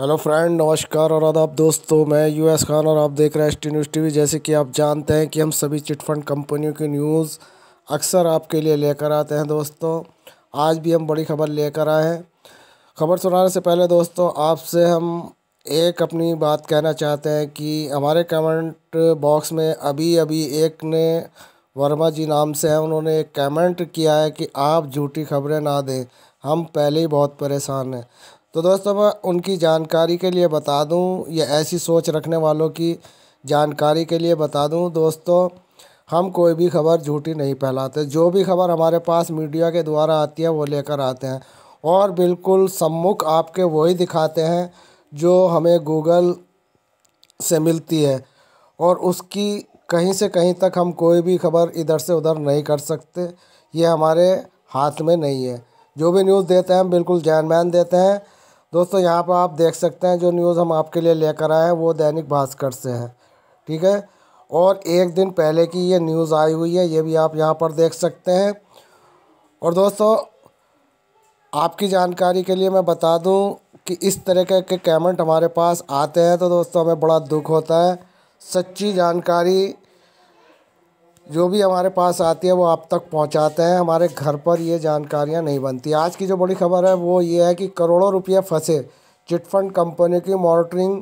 hello friend नमस्कार और आदाब दोस्तों मैं यूएस खान और आप देख रहे हैं एस टी न्यूज़ टी जैसे कि आप जानते हैं कि हम सभी चिटफंड कंपनियों की न्यूज़ अक्सर आपके लिए लेकर आते हैं दोस्तों आज भी हम बड़ी खबर लेकर आए हैं खबर सुनाने से पहले दोस्तों आपसे हम एक अपनी बात कहना चाहते हैं कि हमारे कमेंट बॉक्स में अभी अभी एक ने वर्मा जी नाम से हैं उन्होंने एक कमेंट किया है कि आप झूठी खबरें ना दें हम पहले ही बहुत परेशान हैं तो दोस्तों मैं उनकी जानकारी के लिए बता दूं या ऐसी सोच रखने वालों की जानकारी के लिए बता दूं दोस्तों हम कोई भी खबर झूठी नहीं फैलाते जो भी खबर हमारे पास मीडिया के द्वारा आती है वो लेकर आते हैं और बिल्कुल सम्मुख आपके वही दिखाते हैं जो हमें गूगल से मिलती है और उसकी कहीं से कहीं तक हम कोई भी खबर इधर से उधर नहीं कर सकते ये हमारे हाथ में नहीं है जो भी न्यूज़ देते हैं हम बिल्कुल मैन देते हैं दोस्तों यहाँ पर आप देख सकते हैं जो न्यूज़ हम आपके लिए लेकर आए हैं वो दैनिक भास्कर से है ठीक है और एक दिन पहले की ये न्यूज़ आई हुई है ये भी आप यहाँ पर देख सकते हैं और दोस्तों आपकी जानकारी के लिए मैं बता दूं कि इस तरह के, के कमेंट हमारे पास आते हैं तो दोस्तों हमें बड़ा दुख होता है सच्ची जानकारी जो भी हमारे पास आती है वो आप तक पहुंचाते हैं हमारे घर पर ये जानकारियां नहीं बनती आज की जो बड़ी खबर है वो ये है कि करोड़ों रुपये फंसे चिटफंड कंपनी की मॉनिटरिंग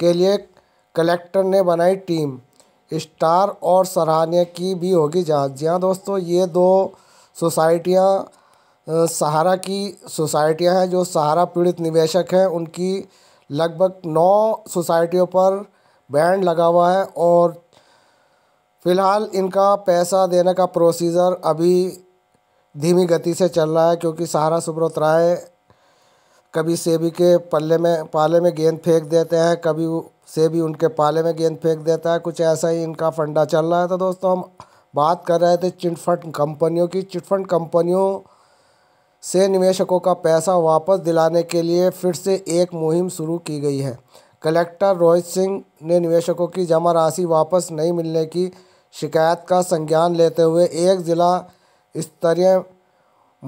के लिए कलेक्टर ने बनाई टीम स्टार और सराहनीय की भी होगी जांच जी हाँ दोस्तों ये दो सोसाइटियाँ सहारा की सोसाइटियाँ हैं जो सहारा पीड़ित निवेशक हैं उनकी लगभग नौ सोसाइटियों पर बैंड लगा हुआ है और फ़िलहाल इनका पैसा देने का प्रोसीज़र अभी धीमी गति से चल रहा है क्योंकि सहारा सुब्रत राय कभी सेबी के पल्ले में पाले में गेंद फेंक देते हैं कभी सेबी उनके पाले में गेंद फेंक देता है कुछ ऐसा ही इनका फंडा चल रहा है तो दोस्तों हम बात कर रहे थे चिटफंड कंपनियों की चिटफंड कंपनियों से निवेशकों का पैसा वापस दिलाने के लिए फिर से एक मुहिम शुरू की गई है कलेक्टर रोहित सिंह ने निवेशकों की जमा राशि वापस नहीं मिलने की शिकायत का संज्ञान लेते हुए एक ज़िला स्तरीय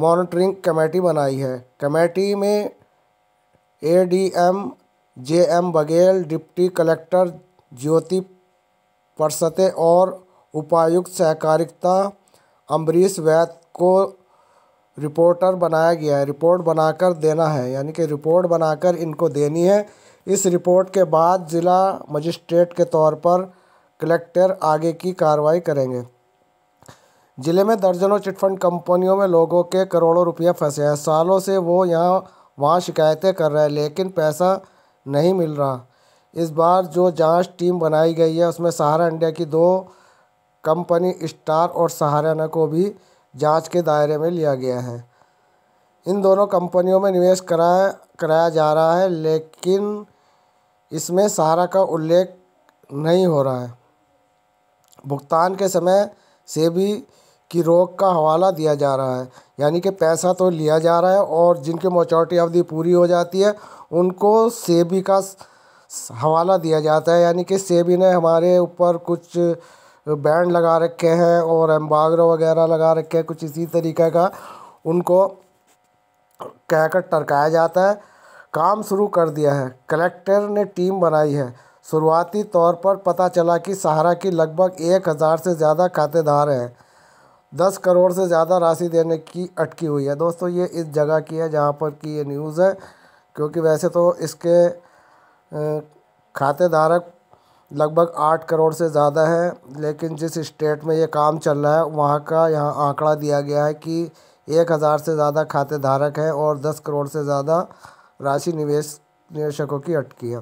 मॉनिटरिंग कमेटी बनाई है कमेटी में ADM JM Baghel deputy collector Jyoti Paraste और उपायुक्त सहकारिता अम्बरीश वैद को रिपोर्टर बनाया गया है रिपोर्ट बनाकर देना है यानी कि रिपोर्ट बनाकर इनको देनी है इस रिपोर्ट के बाद ज़िला मजिस्ट्रेट के तौर पर कलेक्टर आगे की कार्रवाई करेंगे जिले में दर्जनों चिटफंड कंपनियों में लोगों के करोड़ों रुपया फंसे हैं सालों से वो यहाँ वहाँ शिकायतें कर रहे हैं लेकिन पैसा नहीं मिल रहा इस बार जो जांच टीम बनाई गई है उसमें सहारा इंडिया की दो कंपनी स्टार और सहाराना को भी जांच के दायरे में लिया गया है इन दोनों कंपनियों में निवेश कराया कराया जा रहा है लेकिन इसमें सहारा का उल्लेख नहीं हो रहा है भुगतान के समय से भी की रोक का हवाला दिया जा रहा है यानी कि पैसा तो लिया जा रहा है और जिनके मचौटी अवधि पूरी हो जाती है उनको सेबी का हवाला दिया जाता है यानी कि सेबी ने हमारे ऊपर कुछ बैंड लगा रखे हैं और एम्बागरो वगैरह लगा रखे हैं कुछ इसी तरीके का उनको कहकर टरकाया जाता है काम शुरू कर दिया है कलेक्टर ने टीम बनाई है शुरुआती तौर पर पता चला कि सहारा की लगभग एक हज़ार से ज़्यादा खातेदार हैं दस करोड़ से ज़्यादा राशि देने की अटकी हुई है दोस्तों ये इस जगह की है जहाँ पर कि ये न्यूज़ है क्योंकि वैसे तो इसके खातेधारक लगभग आठ करोड़ से ज़्यादा है लेकिन जिस स्टेट में ये काम चल रहा है वहाँ का यहाँ आंकड़ा दिया गया है कि एक हज़ार से ज़्यादा खातेधारक हैं और दस करोड़ से ज़्यादा राशि निवेश निवेशकों की अटकी है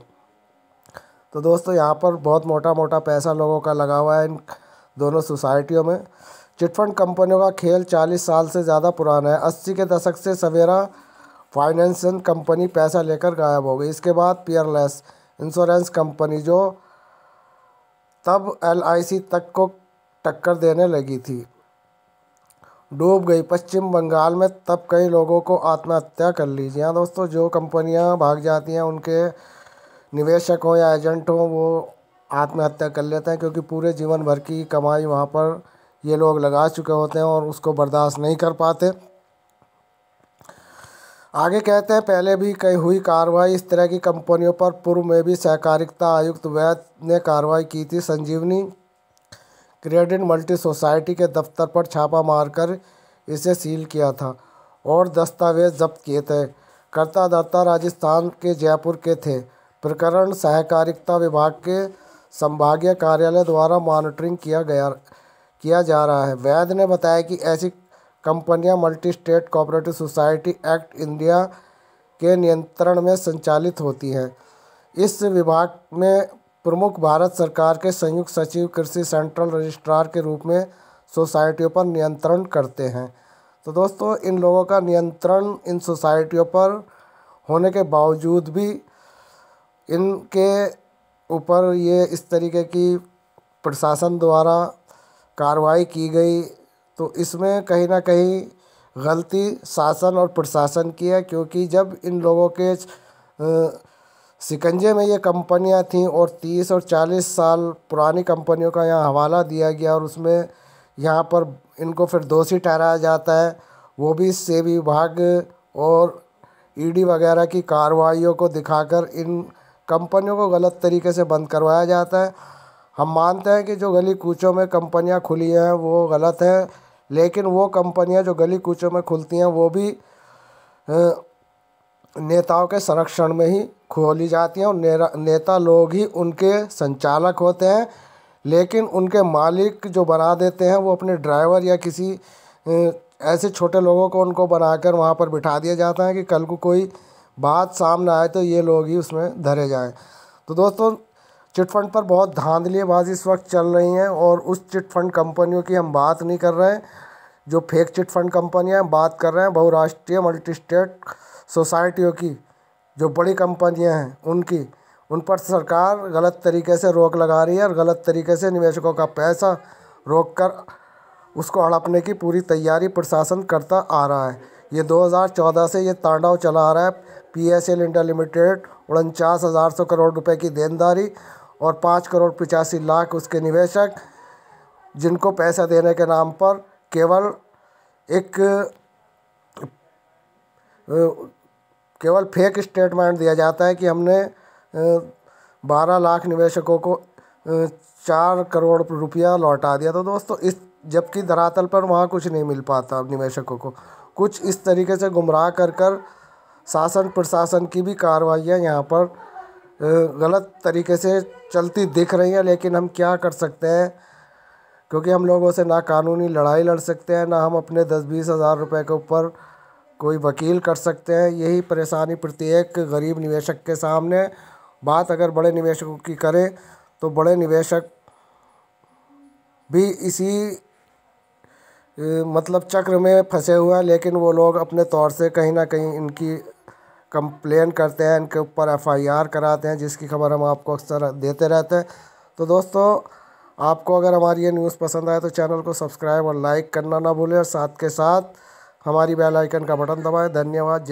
तो दोस्तों यहाँ पर बहुत मोटा मोटा पैसा लोगों का लगा हुआ है इन दोनों सोसाइटियों में चिटफंड कंपनियों का खेल 40 साल से ज़्यादा पुराना है 80 के दशक से सवेरा फाइनेंस कंपनी पैसा लेकर गायब हो गई इसके बाद पियरलेस इंश्योरेंस कंपनी जो तब एल तक को टक्कर देने लगी थी डूब गई पश्चिम बंगाल में तब कई लोगों को आत्महत्या कर लीजिए हाँ दोस्तों जो कंपनियां भाग जाती हैं उनके निवेशक हो या एजेंट हो वो आत्महत्या कर लेते हैं क्योंकि पूरे जीवन भर की कमाई वहाँ पर ये लोग लगा चुके होते हैं और उसको बर्दाश्त नहीं कर पाते आगे कहते हैं पहले भी कई हुई कार्रवाई इस तरह की कंपनियों पर पूर्व में भी सहकारिता आयुक्त वैद ने कार्रवाई की थी संजीवनी क्रेडिट मल्टी सोसाइटी के दफ्तर पर छापा मारकर इसे सील किया था और दस्तावेज जब्त किए थे कर्ता धर्ता राजस्थान के जयपुर के थे प्रकरण सहकारिता विभाग के संभागीय कार्यालय द्वारा मॉनिटरिंग किया गया किया जा रहा है वैद ने बताया कि ऐसी कंपनियां multi state cooperative society act India के नियंत्रण में संचालित होती हैं इस विभाग में प्रमुख भारत सरकार के संयुक्त सचिव कृषि सेंट्रल रजिस्ट्रार के रूप में सोसाइटियों पर नियंत्रण करते हैं तो दोस्तों इन लोगों का नियंत्रण इन सोसाइटियों पर होने के बावजूद भी इनके ऊपर ये इस तरीके की प्रशासन द्वारा कार्रवाई की गई तो इसमें कहीं ना कहीं गलती शासन और प्रशासन की है क्योंकि जब इन लोगों के सिकंजे में ये कंपनियां थीं और तीस और चालीस साल पुरानी कंपनियों का यहाँ हवाला दिया गया और उसमें यहाँ पर इनको फिर दोषी ठहराया जाता है वो भी सेवी विभाग और ईडी वगैरह की कार्रवाइयों को दिखाकर इन कंपनियों को गलत तरीके से बंद करवाया जाता है हम मानते हैं कि जो गली कूचों में कंपनियां खुली हैं वो गलत है लेकिन वो कंपनियां जो गली कूचों में खुलती हैं वो भी नेताओं के संरक्षण में ही खोली जाती हैं और नेता लोग ही उनके संचालक होते हैं लेकिन उनके मालिक जो बना देते हैं वो अपने ड्राइवर या किसी ऐसे छोटे लोगों को उनको बनाकर वहाँ पर बिठा दिया जाता है कि कल को कोई बात सामने आए तो ये लोग ही उसमें धरे जाएँ तो दोस्तों चिट फंड पर बहुत धांधलीबाजी इस वक्त चल रही हैं और उस चिट फंड कंपनियों की हम बात नहीं कर रहे हैं जो फेक चिट फंड कंपनियाँ बात कर रहे हैं बहुराष्ट्रीय मल्टी स्टेट सोसाइटियों की जो बड़ी कंपनियाँ हैं उनकी उन पर सरकार गलत तरीके से रोक लगा रही है और गलत तरीके से निवेशकों का पैसा रोक कर उसको हड़पने की पूरी तैयारी प्रशासन करता आ रहा है ये 2014 से ये तांडव चला रहा है P S L India limited उनचास हज़ार सौ करोड़ रुपए की देनदारी और पाँच करोड़ पचासी लाख उसके निवेशक जिनको पैसा देने के नाम पर केवल एक केवल फेक स्टेटमेंट दिया जाता है कि हमने बारह लाख निवेशकों को चार करोड़ रुपया लौटा दिया तो दोस्तों इस जबकि धरातल पर वहाँ कुछ नहीं मिल पाता अब निवेशकों को कुछ इस तरीके से गुमराह कर कर शासन प्रशासन की भी कार्रवाइयाँ यहाँ पर गलत तरीके से चलती दिख रही हैं लेकिन हम क्या कर सकते हैं क्योंकि हम लोगों से ना कानूनी लड़ाई लड़ सकते हैं ना हम अपने दस बीस हज़ार रुपये के ऊपर कोई वकील कर सकते हैं यही परेशानी प्रत्येक गरीब निवेशक के सामने बात अगर बड़े निवेशकों की करें तो बड़े निवेशक भी इसी मतलब चक्र में फंसे हुए हैं लेकिन वो लोग अपने तौर से कहीं ना कहीं इनकी कंप्लेन करते हैं इनके ऊपर एफआईआर कराते हैं जिसकी खबर हम आपको अक्सर देते रहते हैं तो दोस्तों आपको अगर हमारी ये न्यूज़ पसंद आए तो चैनल को सब्सक्राइब और लाइक करना ना भूलें और साथ के साथ हमारी बेल आइकन का बटन दबाएं धन्यवाद जय